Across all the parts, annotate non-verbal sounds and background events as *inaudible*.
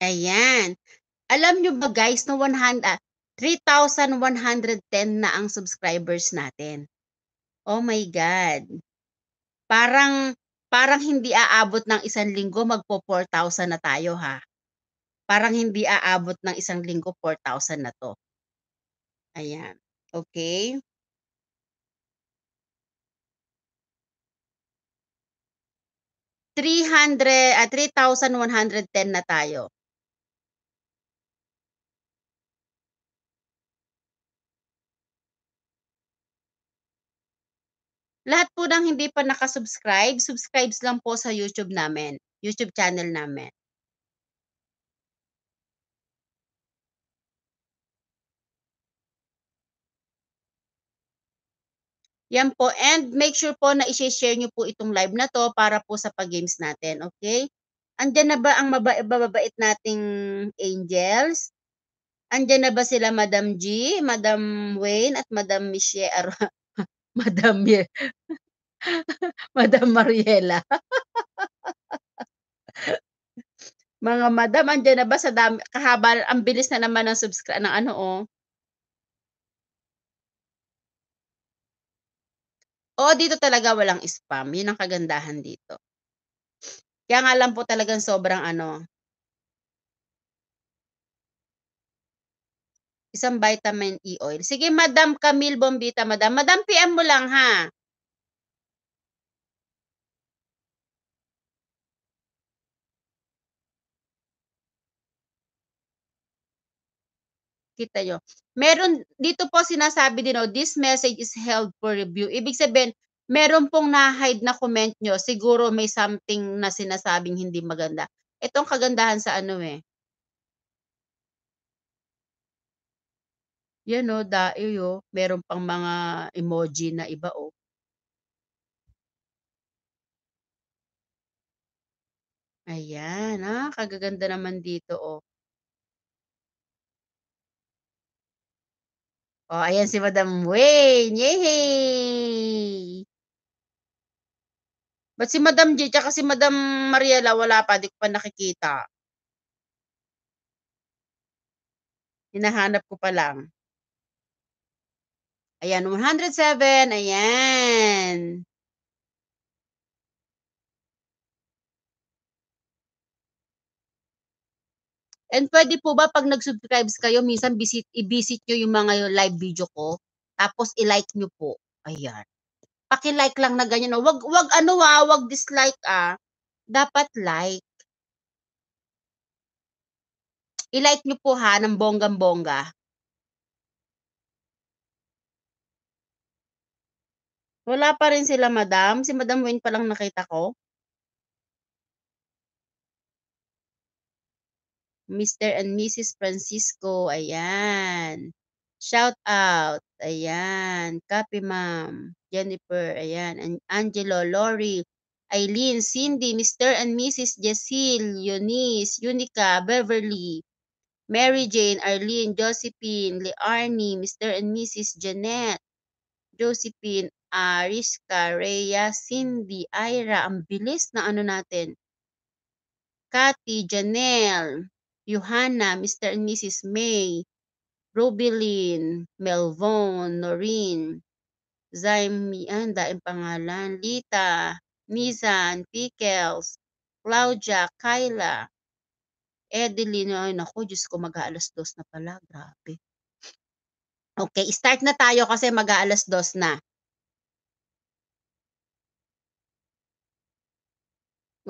Ayan. Alam nyo ba guys na 100, ah, 3,110 na ang subscribers natin. Oh my God. Parang, parang hindi aabot ng isang linggo magpo 4,000 na tayo ha. Parang hindi aabot ng isang linggo 4,000 na to. Ayan. Okay. Three hundred, uh, ah, 3,110 na tayo. Lahat po ng hindi pa nakasubscribe, subscribes lang po sa YouTube namin, YouTube channel namin. Yan po. And make sure po na i-share nyo po itong live na to para po sa pag-games natin. Okay? Andyan na ba ang mababait nating angels? Andyan na ba sila Madam G, Madam Wayne, at Madam Michelle, Madam Ye Madam Mariela. Mga madam, andyan na ba sa dami? Kahaba, ang bilis na naman ng subscribe ng ano oh. oh, dito talaga walang spam. Yun ang kagandahan dito. Kaya nga lang po talagang sobrang ano, Isang vitamin E oil. Sige, Madam Camille Bombita, Madam. Madam, PM mo lang ha. Kita nyo. Meron, dito po sinasabi din, oh, this message is held for review. Ibig sabihin, meron pong na-hide na comment nyo, siguro may something na sinasabing hindi maganda. Itong kagandahan sa ano eh, 'Yun oh, daing oh, meron pang mga emoji na iba oh. Ayan, ah, kagaganda naman dito oh. Oh, ayan si Madam Wayne, yehey! Ba't si Madam J tsaka si Madam Mariela wala pa, di ko pa nakikita? Hinahanap ko pa lang. Ayan, 107. Ayan. And pwede po ba pag nag-subscribe kayo, minsan visit, i-visit nyo yung mga live video ko, tapos i-like nyo po. Ayan. Paki-like lang na ganyan. Oh. Wag, wag ano ah, wag dislike ah. Dapat like. I-like nyo po ha, ng bonggang-bongga. Wala pa rin sila madam? Si Madam Wayne lang nakita ko? Mr. and Mrs. Francisco, ayan. Shout out, ayan. Copy ma'am, Jennifer, ayan. And Angelo, Lori, Eileen, Cindy, Mr. and Mrs. Jacil, Eunice, Unica, Beverly, Mary Jane, Arlene, Josephine, Learnie, Mr. and Mrs. Janet, Josephine, ah, Rizka, Rhea, Cindy, Ira. Ang bilis na ano natin. Cathy, Janelle, Johanna, Mr. and Mrs. May, Rubilin, Melvon, Noreen, Zaimi, ah, ang daing pangalan, Lita, Mizan, Pickles, Claudia, Kyla, Edeline, ay naku, Diyos ko, mag-aalas dos na pala, grabe. Okay, start na tayo kasi mag-aalas dos na.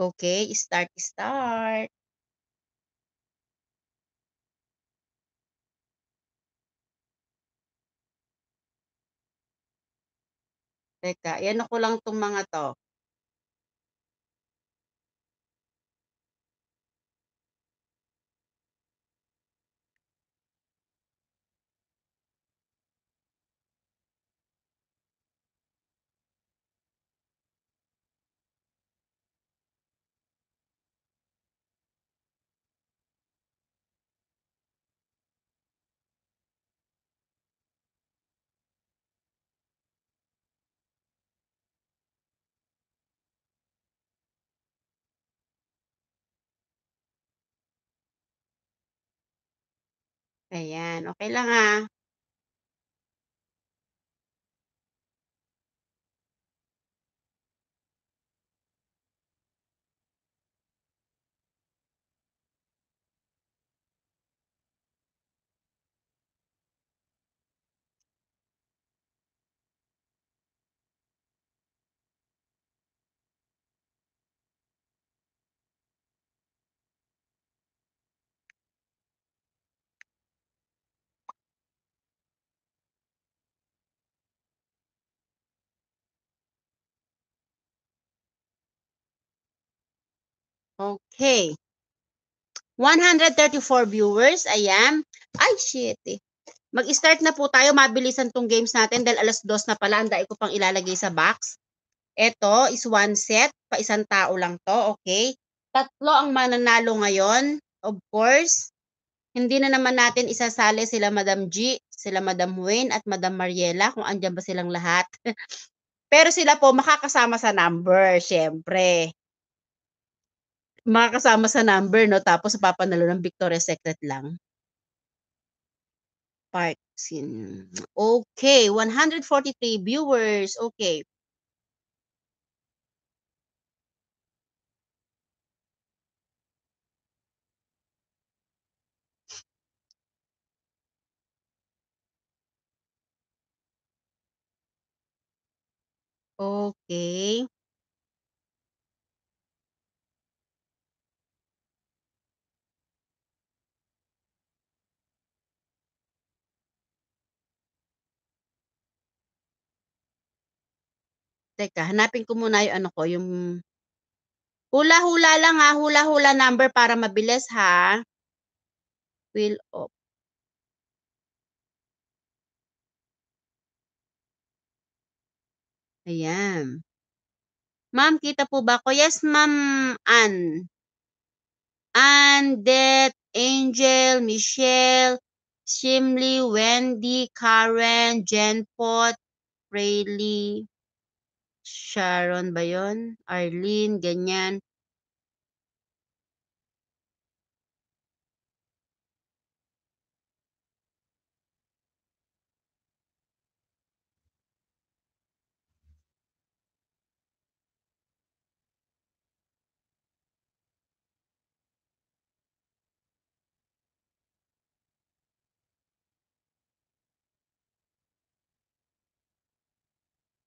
Okay, start, start. Teka, i-ano ko lang 'tong mga 'to. Ayan, okay lang, ah. Okay. 134 viewers. Ayan. Ay, shit eh. Mag-start na po tayo. Mabilisan tong games natin dahil alas dos na pala. Ang ko pang ilalagay sa box. Ito is one set. Pa isang tao lang to. Okay. Tatlo ang mananalo ngayon. Of course. Hindi na naman natin isasali sila Madam G, sila Madam Wayne at Madam Mariela kung andyan ba silang lahat. *laughs* Pero sila po makakasama sa number, syempre makakasama sa number, no? Tapos papanalo ng Victoria's Secret lang. Park scene. Okay, 143 viewers. Okay. Okay. Teka, hanapin ko muna yung ano ko, yung hula-hula lang ha, hula-hula number para mabilis ha. Will off. Ayan. Ma'am, kita po ba ko? Yes, ma'am Ann. Ann, Det, Angel, Michelle, Shimley, Wendy, Karen, Jenpot, Pot, Rayleigh. Sharon ba yun? Arlene, ganyan.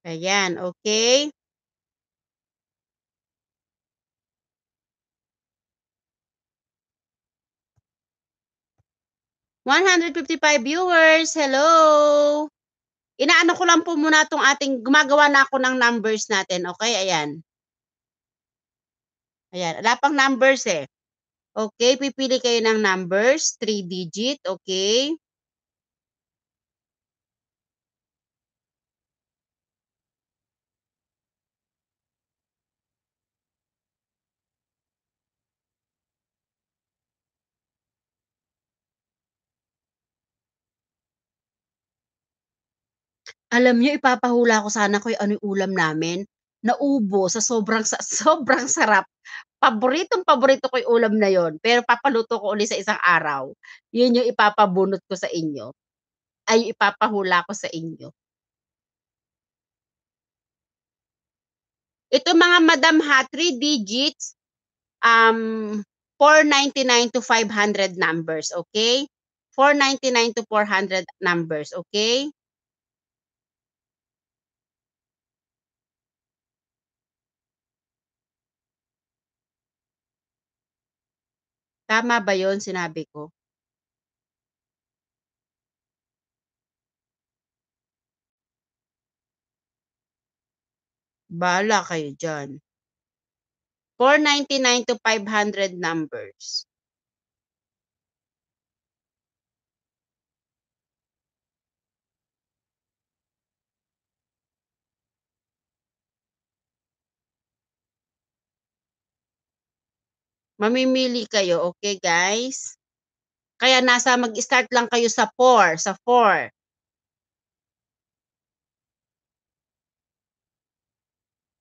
Ayan, okay? 155 viewers. Hello! Inaano ko lang po muna itong ating, gumagawa na ako ng numbers natin. Okay, ayan. Ayan, wala pang numbers eh. Okay, pipili kayo ng numbers, 3 digit, okay. Alam niyo ipapahula ko sana kung ano yung ulam namin, naubo sa sobrang sa *laughs* sobrang sarap. Paboritong-paborito ko yung ulam na yon, pero papaluto ko uli sa isang araw. Yun yung ipapabunot ko sa inyo. Ay, ipapahula ko sa inyo. Ito mga madam ha, 3 digits, um, 499 to 500 numbers, okay? 499 to 400 numbers, okay? Tama ba yon sinabi ko? Bala kayo diyan. 499 to 500 numbers. Mamimili kayo, okay guys? Kaya nasa mag-start lang kayo sa 4, sa 4.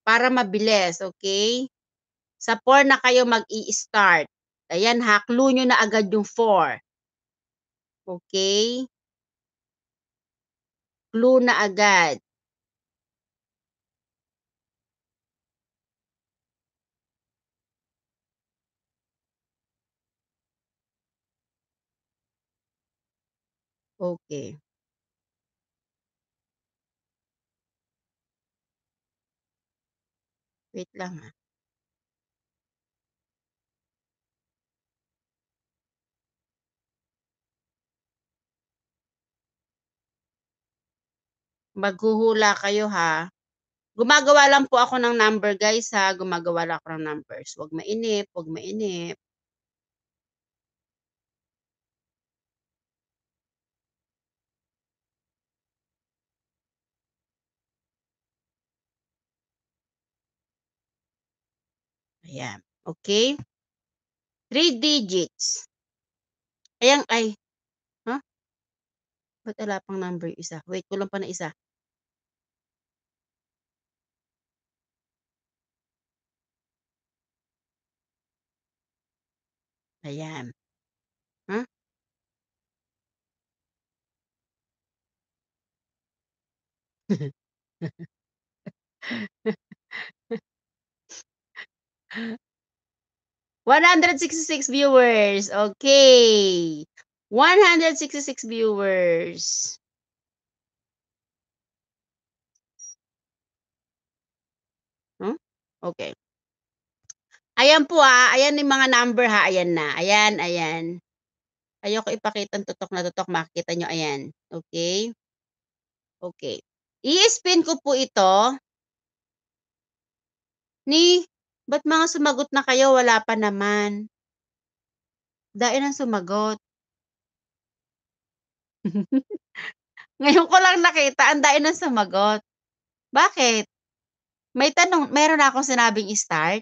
Para mabilis, okay? Sa 4 na kayo mag-i-start. Ayan ha, clue nyo na agad yung 4. Okay? Clue na agad. Okay. Wait lang, ha. Ah. Maghuhula kayo, ha. Gumagawa lang po ako ng number guys, ha, gumagawa lang ako ng numbers. Huwag mainip, huwag mainip. Ayan. Okay? Three digits. Ayan ay. Huh? Ba't wala pang number isa? Wait, kulang pa na isa. Ayan. Huh? *laughs* 166 viewers. Okay. 166 viewers. Huh? Hmm? Okay. Ayan po ah. Ayan yung mga number ha. Ayan na. Ayan, ayan. Ayoko ipakita ang tutok na tutok. Makikita nyo. Ayan. Okay. Okay. I-spin ko po ito ni Ba't mga sumagot na kayo wala pa naman? Dain ang sumagot. *laughs* Ngayon ko lang nakita, ang dain ang sumagot. Bakit? May tanong, meron na akong sinabing start?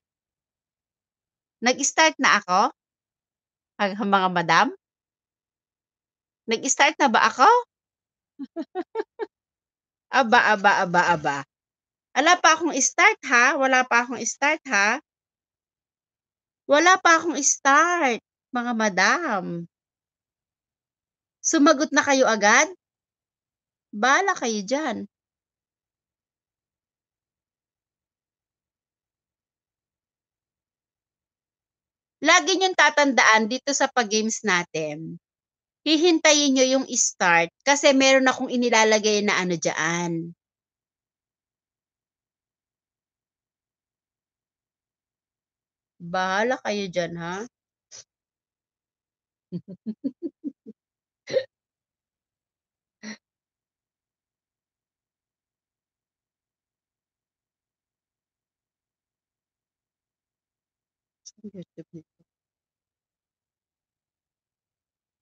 Nag-start na ako? Ang mga madam? Nag-start na ba ako? *laughs* aba, aba, aba, aba. Wala pa akong start ha, wala pa akong start ha. Wala pa akong start, mga madam. Sumagot na kayo agad? Bala kayo dyan. Lagi niyong tatandaan dito sa pag-games natin. Hihintayin niyo yung start kasi meron akong inilalagay na ano dyan. Bahala kayo diyan, ha? *laughs*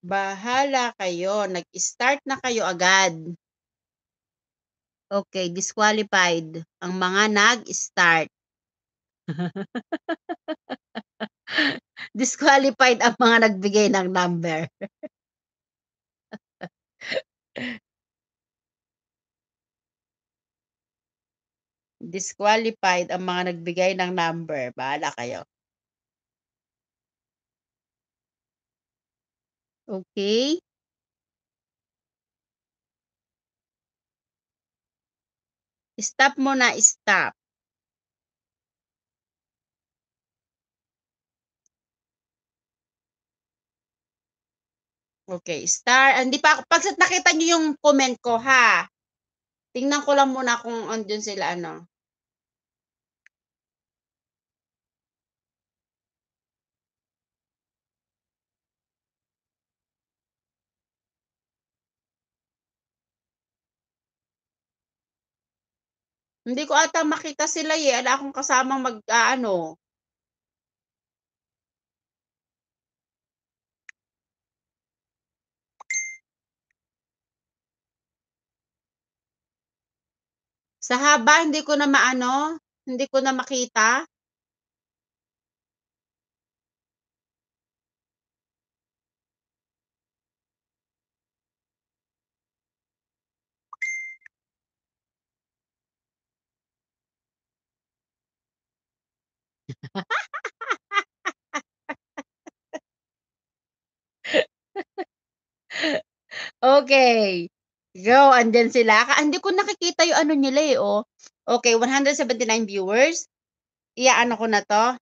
Bahala kayo. Nag-start na kayo agad. Okay, disqualified ang mga nag-start. *laughs* Disqualified ang mga nagbigay ng number. Disqualified ang mga nagbigay ng number. Bahala kayo. Okay. Stop muna, stop. Okay, star. Ah, hindi pa ako. Pag nakita niyo yung comment ko, ha? Tingnan ko lang muna kung andun sila, ano. Hindi ko ata makita sila eh. Ala akong kasamang mag, uh, Sa haba, hindi ko na maano, hindi ko na makita. *laughs* okay. Go, and then sila. Ka, hindi ko nakikita yung ano nila eh, oh. Okay, 179 viewers. Iya, ano ko na to?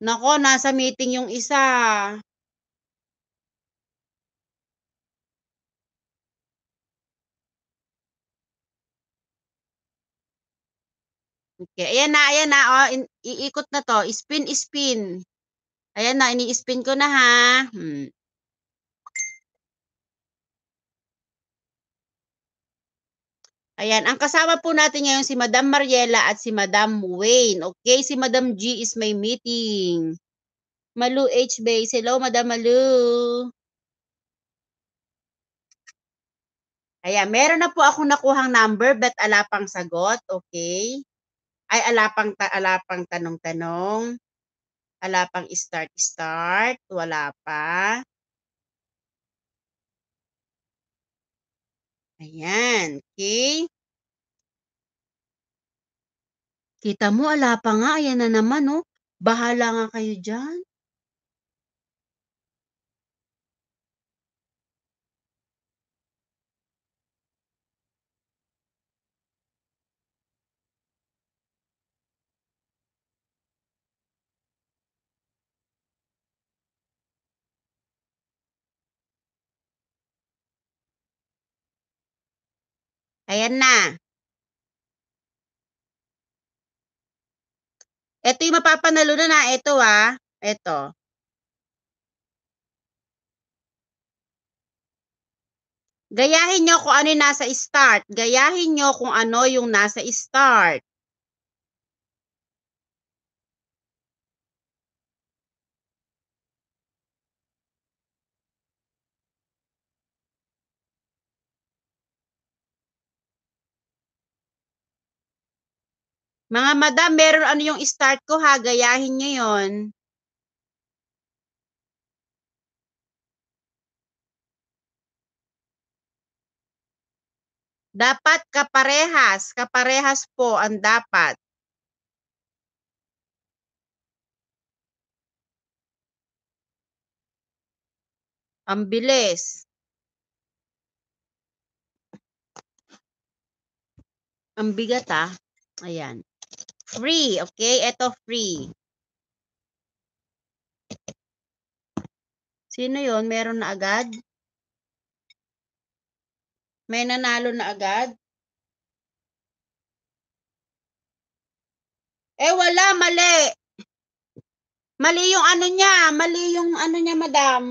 Nako, nasa meeting yung isa. Okay, ayan na, ayan na, oh, in, iikot na to. Spin, spin. Ayan na, ini-spin ko na ha. Hmm. Ayan, ang kasama po natin ngayon si Madam Mariela at si Madam Wayne. Okay, si Madam G is may meeting. Malu H. Base. Hello, Madam Malu. Ayan, meron na po ako nakuhang number but alapang sagot. Okay. Ay, alapang, ta alapang tanong-tanong. Alapang start-start. Wala pa. Ayan, okey. Kita mo, ala pa nga, ayan na naman oh. Bahala nga kayo diyan. Ayan na. Ito yung mapapanalo na na. Ito ah. Ito. Gayahin nyo kung ano yung nasa start. Gayahin nyo kung ano yung nasa start. Mga madam, meron ano yung start ko ha, gayahin nyo yun. Dapat kaparehas, kaparehas po ang dapat. Ang bilis. Ang bigat ah. Ayan. Free, okay? Ito, free. Sino yon Meron na agad? May nanalo na agad? Eh, wala, mali. Mali yung ano niya. Mali yung ano niya, madam.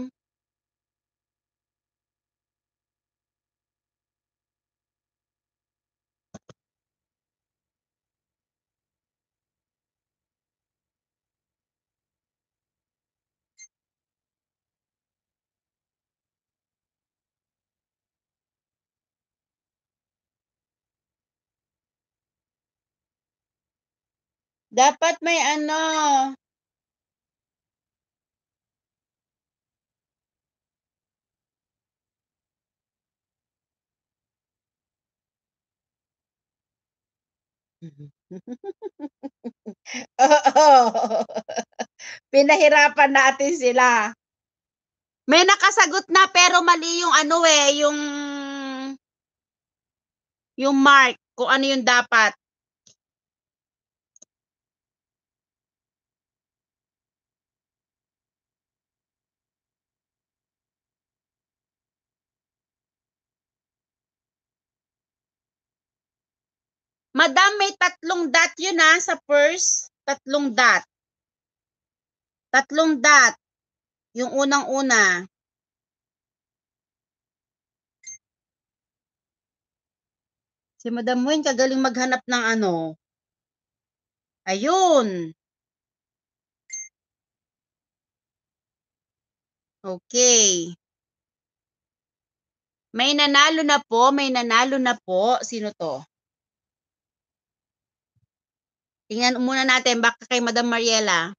Dapat may ano. *laughs* Oo. Pinahirapan natin sila. May nakasagot na pero mali yung ano eh, yung yung mark kung ano yung dapat. Madam, may tatlong dot yun na ah, sa first. Tatlong dot. Tatlong dot. Yung unang-una. Si Madam Wayne, kagaling maghanap ng ano. Ayun. Okay. May nanalo na po, may nanalo na po. Sino to? Tingnan muna natin baka kay Madam Mariela.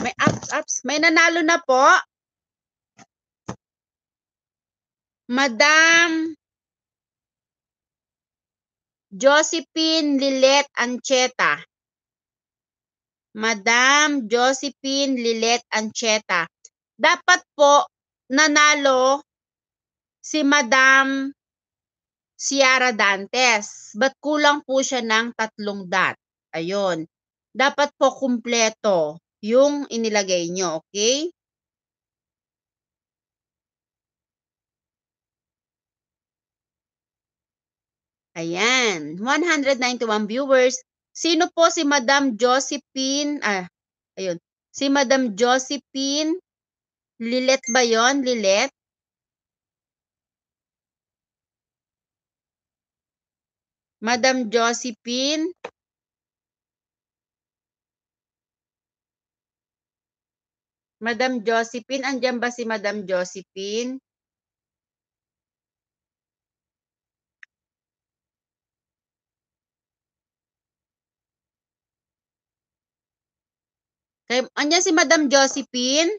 May ups ups, may nanalo na po. Madam Josephine Lilet Ancheta. Madam Josephine Lilet Ancheta. Dapat po nanalo si Madam Ciara Dantes. But kulang po siya ng tatlong dot. Ayun. Dapat po kumpleto yung inilagay nyo, okay? Ayan, 191 viewers. Sino po si Madam Josephine? Ah, ayun. Si Madam Josephine Lilet ba yon? Lilet? Madam Josephine. Madam Josephine, andyan ba si Madam Josephine? Kay, andyan si Madam Josephine?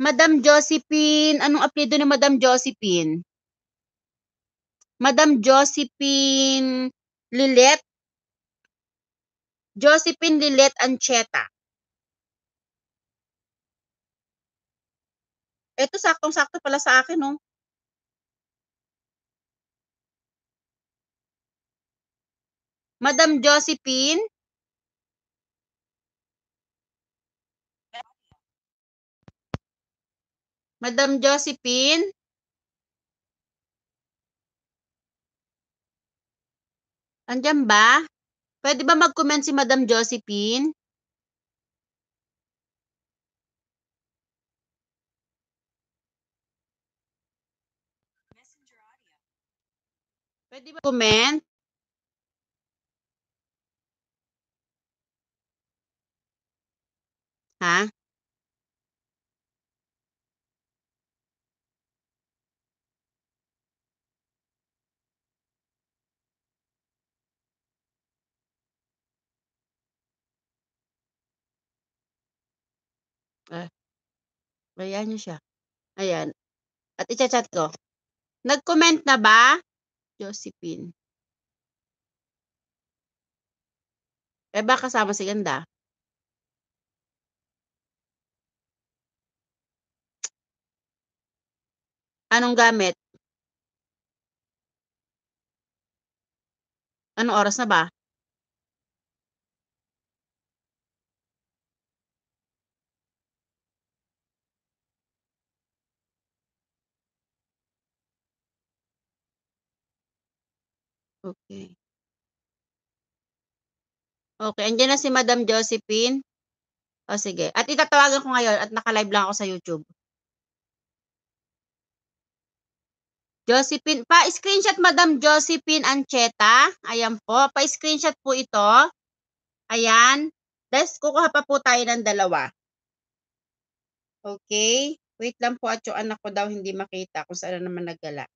Madam Josephine, anong apelido ni Madam Josephine? Madam Josephine Lilet. Josephine Lilet Ancheta. Ito saktong-sakto pala sa akin, no? Oh. Madam Josephine? Madam Josephine? Andiyan ba? Pwede ba mag-comment si Madam Josephine? Pwede ba comment? Ha? Ah. Hayaan niyo siya. Ayan. At icha-chat ko. Nag-comment na ba? Josephine. Eh baka kasama si Ganda. Anong gamit? Anong oras na ba? Okay. Okay, andiyan na si Madam Josephine? O sige, at itatawagan ko ngayon at naka-live lang ako sa YouTube. Josephine, pa-screenshot Madam Josephine Ancheta, ayan po, pa-screenshot po ito. Ayan, tapos kukuha pa po tayo ng dalawa. Okay. wait lang po at yung anak ko daw hindi makita kung saan naman nagala.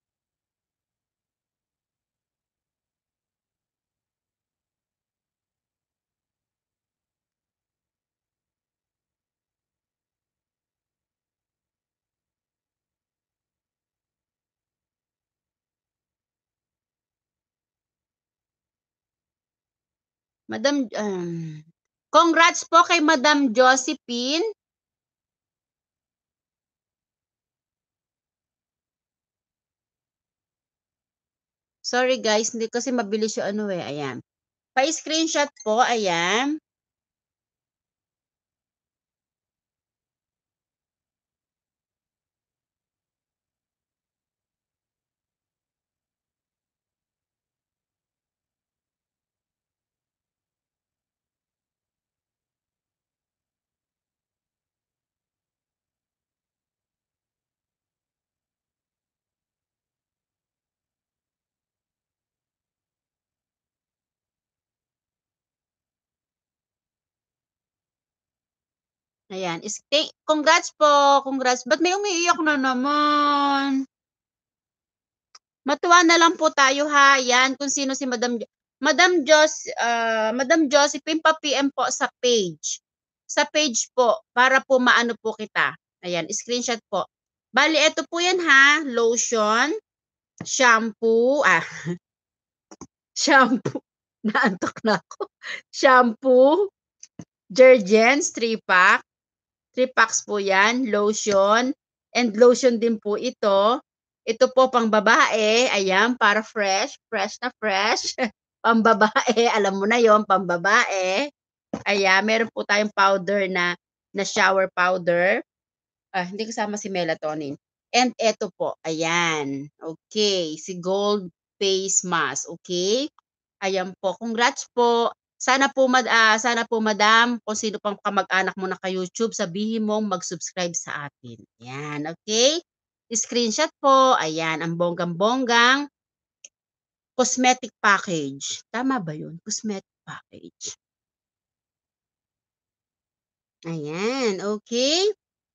Madam, um, congrats po kay Madam Josephine. Sorry guys, hindi kasi mabilis yung ano eh, ayan. Pa-screenshot po, ayan. Ayan, is thank eh, congrats po, congrats. Ba't may umiiyak na naman? Matuwa na lang po tayo ha. Ayan, kung sino si Madam jo Madam Jos uh, Madam Josephine pa PM po sa page. Sa page po para po maano po kita. Ayan, screenshot po. Bali, ito po yan ha. Lotion, shampoo, ah, *laughs* shampoo. Naantok na ako. Shampoo, Jergens 3-pack, 3 packs po yan, lotion. And lotion din po ito. Ito po pang babae, ayan, para fresh, fresh na fresh. *laughs* pambabae, alam mo na yon pambabae. Ayan, meron po tayong powder na, na shower powder. Ah, hindi kasama si melatonin. And ito po, ayan. Okay, si gold face mask, okay? Ayan po, congrats po. Sana po, mad, uh, sana po madam, kung sino pang kamag-anak mo na kay youtube sabihin mong mag-subscribe sa atin. Yan, okay? Screenshot po. Ayan, ang bonggang-bonggang cosmetic package. Tama ba yun? Cosmetic package. Ayan, okay.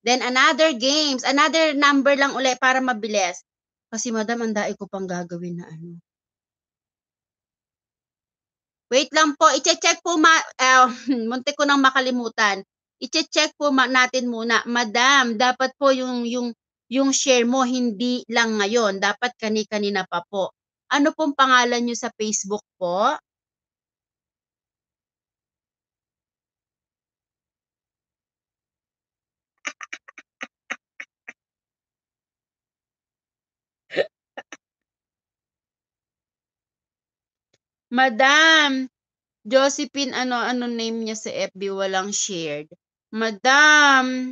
Then another games, another number lang ulit para mabilis. Kasi madam, ang dai ko pang gagawin na ano. Wait lang po, i-check po ma ah, uh, *laughs* munti ko nang makalimutan. I-check po ma- natin muna. Madam, dapat po yung yung yung share mo hindi lang ngayon, dapat kani-kanina pa po. Ano pong pangalan niyo sa Facebook po? Madam, Josephine, ano, ano name niya sa FB, walang shared. Madam,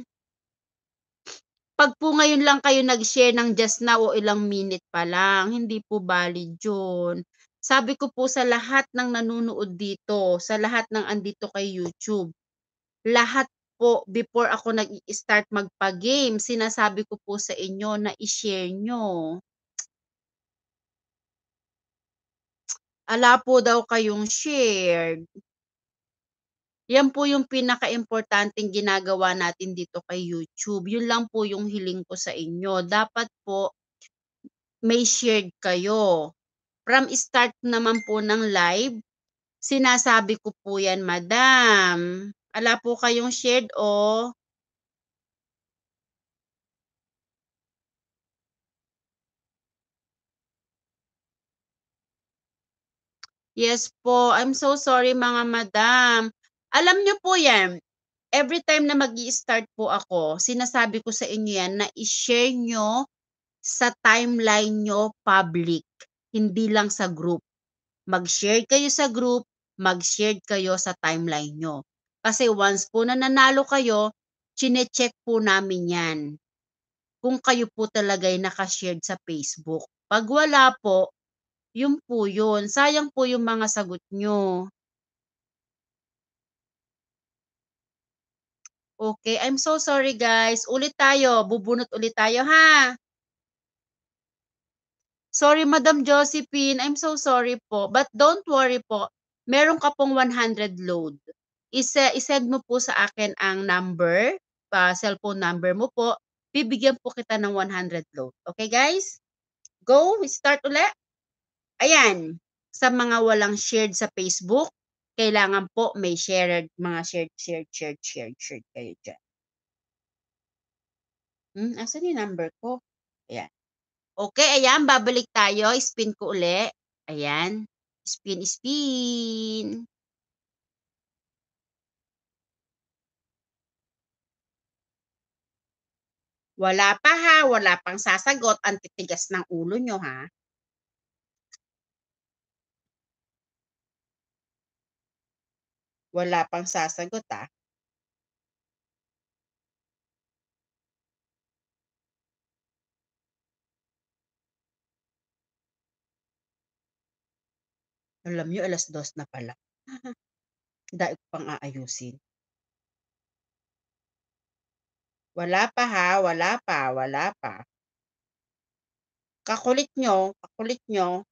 pag po ngayon lang kayo nag-share ng just now o ilang minute pa lang, hindi po valid yun. Sabi ko po sa lahat ng nanonood dito, sa lahat ng andito kay YouTube, lahat po before ako nag-start magpa-game, sinasabi ko po sa inyo na i-share nyo. Ala po daw kayong shared. Yan po yung pinaka-importanting ginagawa natin dito kay YouTube. Yun lang po yung hiling ko sa inyo. Dapat po may shared kayo. From start naman po ng live, sinasabi ko po yan, madam. Ala po kayong shared o oh. Yes po. I'm so sorry mga madam. Alam nyo po yan, every time na mag start po ako, sinasabi ko sa inyo yan na i-share nyo sa timeline nyo public, hindi lang sa group. Mag-share kayo sa group, mag-share kayo sa timeline nyo. Kasi once po na nanalo kayo, chine-check po namin yan. Kung kayo po talaga ay nakashared sa Facebook. Pag wala po, yun po yun, sayang po yung mga sagot nyo. Okay, I'm so sorry guys. Ulit tayo, bubunot ulit tayo ha. Sorry Madam Josephine, I'm so sorry po, but don't worry po, meron ka pong 100 load. Ise i-send mo po sa akin ang number, ah, cellphone number mo po, bibigyan po kita ng 100 load, Okay, guys? Go, start ulit. Ayan, sa mga walang shared sa Facebook, kailangan po may shared, mga shared, shared, shared, shared, shared kayo dyan. Hmm, asan yung number ko? Ayan. Okay, ayan, babalik tayo. Spin ko uli. Ayan. Spin, spin. Wala pa ha, wala pang sasagot. Ang titigas ng ulo nyo ha. Wala pang sasagot ah. Alam alas 2:00 na pala. *laughs* Dami ko pang aayusin. Wala pa ha, wala pa, wala pa. Kakulit nyo, kakulit nyo.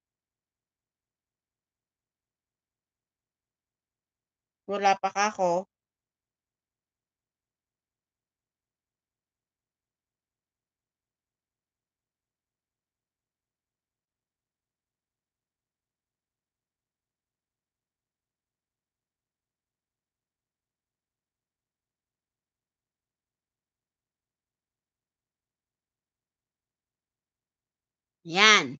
Wala pa ako. Yan.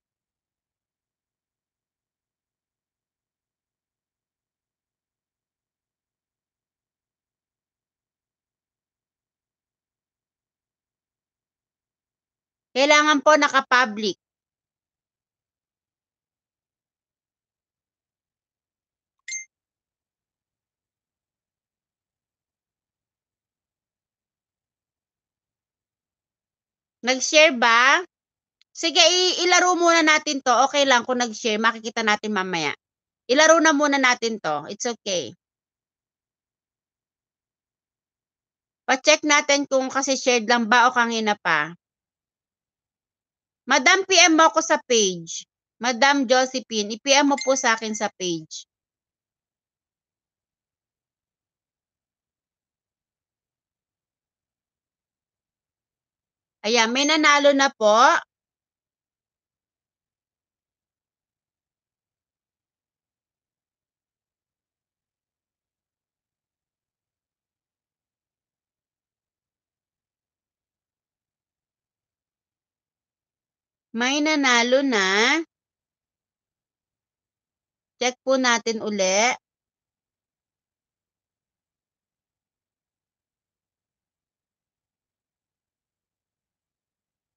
Kailangan po naka-public. Nag-share ba? Sige, ilaro muna natin to. Okay lang kung nag-share. Makikita natin mamaya. Ilaro na muna natin to. It's okay. Pa-check natin kung kasi shared lang ba o kangina pa. Madam, PM mo ako sa page. Madam Josephine, i-PM mo po sa akin sa page. Ayan, may nanalo na po. may nanalo na. Check po natin uli.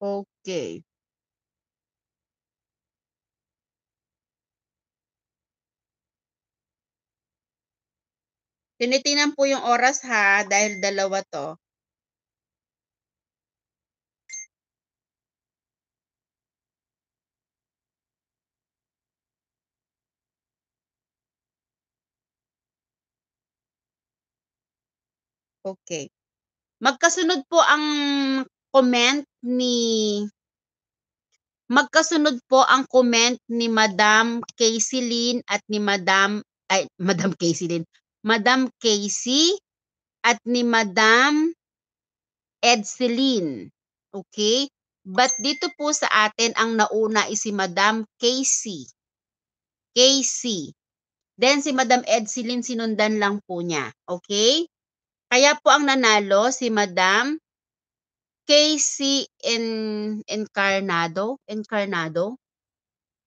Okay. Tinitinan po yung oras ha dahil dalawa to. Okay. Magkasunod po ang comment ni magkasunod po ang comment ni Madam Casey Lynn at ni Madam ay *laughs* Madam Casey Lynn, Madam Casey at ni Madam Edselyn. Okay? But dito po sa atin ang nauna is si Madam Casey. Casey. Then si Madam Edselyn sinundan lang po niya. Okay? Kaya po ang nanalo si Madam KC en Encarnado, Encarnado.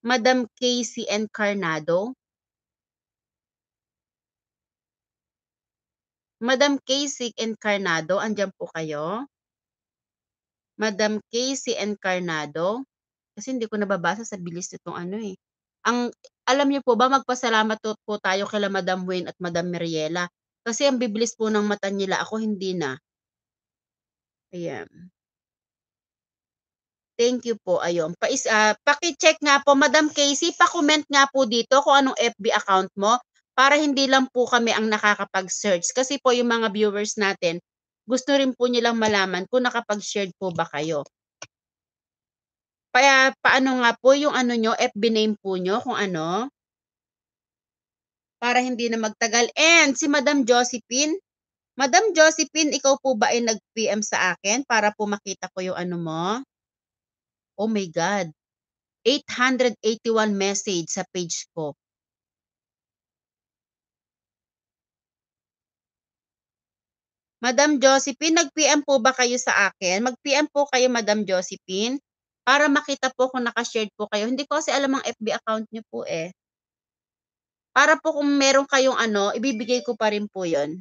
Madam KC Encarnado. Madam Casey Encarnado, andyan po kayo. Madam Casey Encarnado. Kasi hindi ko nababasa sa bilis nitong ano eh. Ang, alam niyo po ba, magpasalamat po tayo kay Madam Wayne at Madam Mariela kasi ang bibilis po ng mata nila, ako hindi na. Ayan. Thank you po. Ayun. Pa uh, paki-check nga po Madam Casey, pa-comment nga po dito kung anong FB account mo para hindi lang po kami ang nakakapag-search kasi po yung mga viewers natin gusto rin po nilang malaman kung nakapag-shared po ba kayo. Pa paano nga po yung ano nyo, FB name po nyo, kung ano? para hindi na magtagal. And si Madam Josephine, Madam Josephine, ikaw po ba ay nag-PM sa akin para po makita ko yung ano mo? Oh my God. 881 message sa page ko. Madam Josephine, nag-PM po ba kayo sa akin? Mag-PM po kayo, Madam Josephine, para makita po kung nakashare po kayo. Hindi ko kasi alam ang FB account niyo po eh. Para po kung meron kayong ano, ibibigay ko pa rin po 'yon.